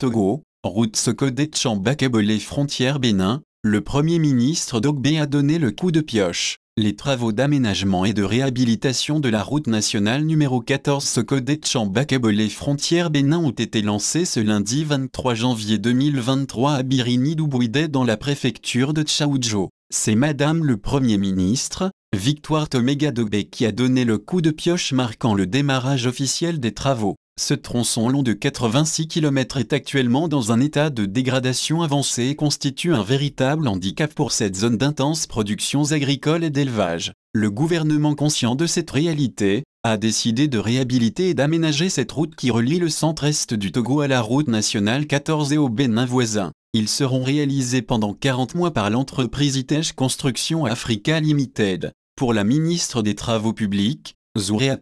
Togo, route sokodé bakabolé frontière Bénin, le Premier ministre Dogbe a donné le coup de pioche. Les travaux d'aménagement et de réhabilitation de la route nationale numéro 14 sokodé bakabolé frontière Bénin ont été lancés ce lundi 23 janvier 2023 à Birini Doubouidé dans la préfecture de Tchaoudjo. C'est Madame le Premier ministre, Victoire Toméga Dogbé qui a donné le coup de pioche marquant le démarrage officiel des travaux. Ce tronçon long de 86 km est actuellement dans un état de dégradation avancée et constitue un véritable handicap pour cette zone d'intenses productions agricoles et d'élevage. Le gouvernement conscient de cette réalité a décidé de réhabiliter et d'aménager cette route qui relie le centre-est du Togo à la route nationale 14 et au Bénin voisin. Ils seront réalisés pendant 40 mois par l'entreprise ITESH Construction Africa Limited. Pour la ministre des Travaux publics,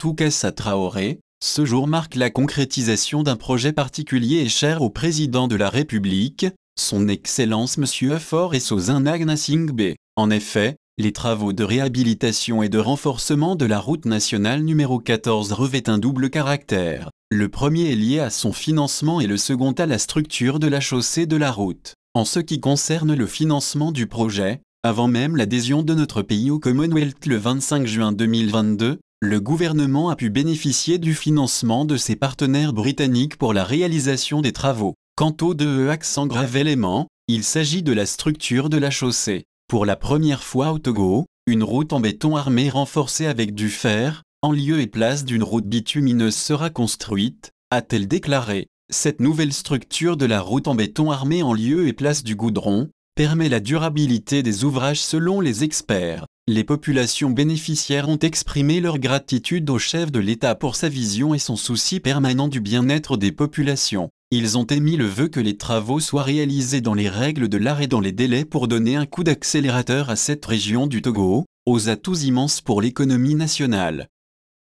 Touka Traoré, ce jour marque la concrétisation d'un projet particulier et cher au président de la République, son Excellence M. Effort et Nagna Singbe. En effet, les travaux de réhabilitation et de renforcement de la route nationale numéro 14 revêtent un double caractère. Le premier est lié à son financement et le second à la structure de la chaussée de la route. En ce qui concerne le financement du projet, avant même l'adhésion de notre pays au Commonwealth le 25 juin 2022, le gouvernement a pu bénéficier du financement de ses partenaires britanniques pour la réalisation des travaux. Quant au deux accent grave élément, il s'agit de la structure de la chaussée. Pour la première fois au Togo, une route en béton armé renforcée avec du fer, en lieu et place d'une route bitumineuse sera construite, a-t-elle déclaré. Cette nouvelle structure de la route en béton armé en lieu et place du goudron permet la durabilité des ouvrages selon les experts. Les populations bénéficiaires ont exprimé leur gratitude au chef de l'État pour sa vision et son souci permanent du bien-être des populations. Ils ont émis le vœu que les travaux soient réalisés dans les règles de l'art et dans les délais pour donner un coup d'accélérateur à cette région du Togo, aux atouts immenses pour l'économie nationale.